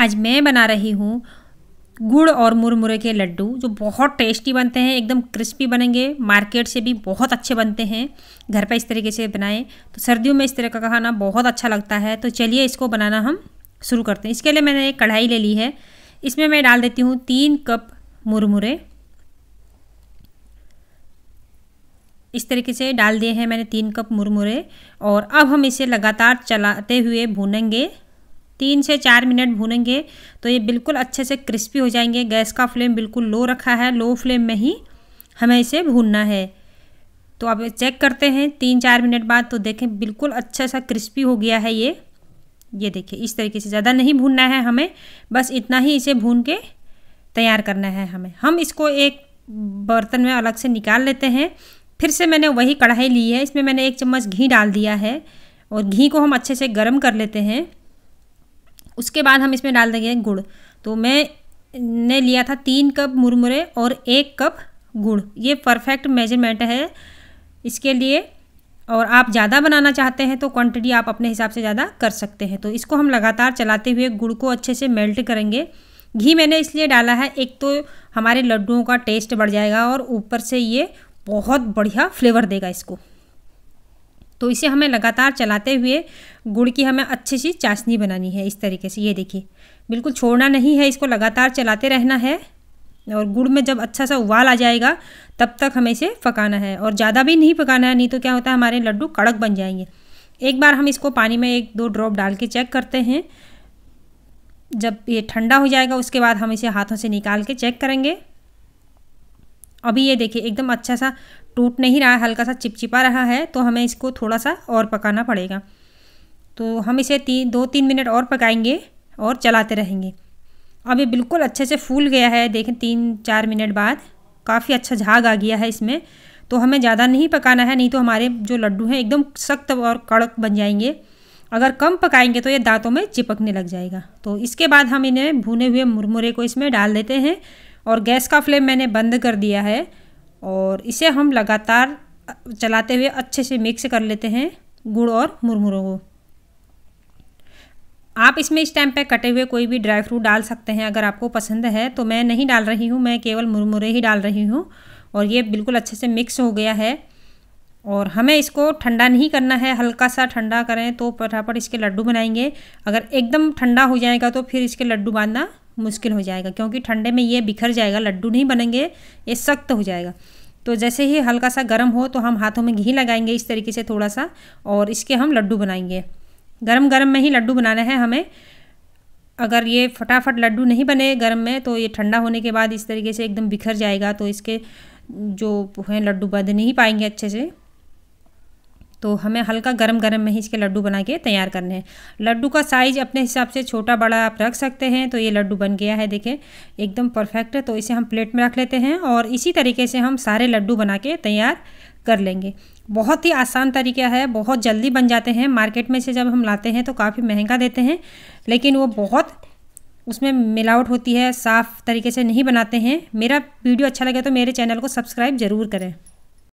आज मैं बना रही हूँ गुड़ और मुरमुरे के लड्डू जो बहुत टेस्टी बनते हैं एकदम क्रिस्पी बनेंगे मार्केट से भी बहुत अच्छे बनते हैं घर पर इस तरीके से बनाएं तो सर्दियों में इस तरह का खाना बहुत अच्छा लगता है तो चलिए इसको बनाना हम शुरू करते हैं इसके लिए मैंने एक कढ़ाई ले ली है इसमें मैं डाल देती हूँ तीन कप मुरमुरे इस तरीके से डाल दिए हैं मैंने तीन कप मुरमुरे और अब हम इसे लगातार चलाते हुए भूनेंगे तीन से चार मिनट भूनेंगे तो ये बिल्कुल अच्छे से क्रिस्पी हो जाएंगे गैस का फ्लेम बिल्कुल लो रखा है लो फ्लेम में ही हमें इसे भूनना है तो अब चेक करते हैं तीन चार मिनट बाद तो देखें बिल्कुल अच्छा सा क्रिस्पी हो गया है ये ये देखिए इस तरीके से ज़्यादा नहीं भूनना है हमें बस इतना ही इसे भून के तैयार करना है हमें हम इसको एक बर्तन में अलग से निकाल लेते हैं फिर से मैंने वही कढ़ाई ली है इसमें मैंने एक चम्मच घी डाल दिया है और घी को हम अच्छे से गर्म कर लेते हैं उसके बाद हम इसमें डाल देंगे गुड़ तो मैं ने लिया था तीन कप मुरमुरे और एक कप गुड़ ये परफेक्ट मेजरमेंट है इसके लिए और आप ज़्यादा बनाना चाहते हैं तो क्वांटिटी आप अपने हिसाब से ज़्यादा कर सकते हैं तो इसको हम लगातार चलाते हुए गुड़ को अच्छे से मेल्ट करेंगे घी मैंने इसलिए डाला है एक तो हमारे लड्डुओं का टेस्ट बढ़ जाएगा और ऊपर से ये बहुत बढ़िया फ्लेवर देगा इसको तो इसे हमें लगातार चलाते हुए गुड़ की हमें अच्छी सी चाशनी बनानी है इस तरीके से ये देखिए बिल्कुल छोड़ना नहीं है इसको लगातार चलाते रहना है और गुड़ में जब अच्छा सा उबाल आ जाएगा तब तक हमें इसे पकाना है और ज़्यादा भी नहीं पकाना है नहीं तो क्या होता है हमारे लड्डू कड़क बन जाएंगे एक बार हम इसको पानी में एक दो ड्रॉप डाल के चेक करते हैं जब ये ठंडा हो जाएगा उसके बाद हम इसे हाथों से निकाल के चेक करेंगे अभी ये देखिए एकदम अच्छा सा टूट नहीं रहा है हल्का सा चिपचिपा रहा है तो हमें इसको थोड़ा सा और पकाना पड़ेगा तो हम इसे तीन दो तीन मिनट और पकाएंगे और चलाते रहेंगे अब ये बिल्कुल अच्छे से फूल गया है देखें तीन चार मिनट बाद काफ़ी अच्छा झाग आ गया है इसमें तो हमें ज़्यादा नहीं पकाना है नहीं तो हमारे जो लड्डू हैं एकदम सख्त और कड़क बन जाएंगे अगर कम पकाएंगे तो ये दांतों में चिपकने लग जाएगा तो इसके बाद हम इन्हें भुने हुए मुरमुरे को इसमें डाल देते हैं और गैस का फ्लेम मैंने बंद कर दिया है और इसे हम लगातार चलाते हुए अच्छे से मिक्स कर लेते हैं गुड़ और मुरमुरों को आप इसमें इस टाइम पे कटे हुए कोई भी ड्राई फ्रूट डाल सकते हैं अगर आपको पसंद है तो मैं नहीं डाल रही हूँ मैं केवल मुरमुरे ही डाल रही हूँ और ये बिल्कुल अच्छे से मिक्स हो गया है और हमें इसको ठंडा नहीं करना है हल्का सा ठंडा करें तो फटाफट इसके लड्डू बनाएंगे अगर एकदम ठंडा हो जाएगा तो फिर इसके लड्डू बांधना मुश्किल हो जाएगा क्योंकि ठंडे में ये बिखर जाएगा लड्डू नहीं बनेंगे ये सख्त हो जाएगा तो जैसे ही हल्का सा गर्म हो तो हम हाथों में घी लगाएंगे इस तरीके से थोड़ा सा और इसके हम लड्डू बनाएंगे गरम गरम में ही लड्डू बनाना है हमें अगर ये फटाफट लड्डू नहीं बने गर्म में तो ये ठंडा होने के बाद इस तरीके से एकदम बिखर जाएगा तो इसके जो हैं लड्डू बन नहीं पाएंगे अच्छे से तो हमें हल्का गर्म गर्म में ही इसके लड्डू बना के तैयार करने हैं लड्डू का साइज अपने हिसाब से छोटा बड़ा आप रख सकते हैं तो ये लड्डू बन गया है देखें एकदम परफेक्ट है तो इसे हम प्लेट में रख लेते हैं और इसी तरीके से हम सारे लड्डू बना के तैयार कर लेंगे बहुत ही आसान तरीका है बहुत जल्दी बन जाते हैं मार्केट में से जब हम लाते हैं तो काफ़ी महंगा देते हैं लेकिन वो बहुत उसमें मिलावट होती है साफ़ तरीके से नहीं बनाते हैं मेरा वीडियो अच्छा लगे तो मेरे चैनल को सब्सक्राइब ज़रूर करें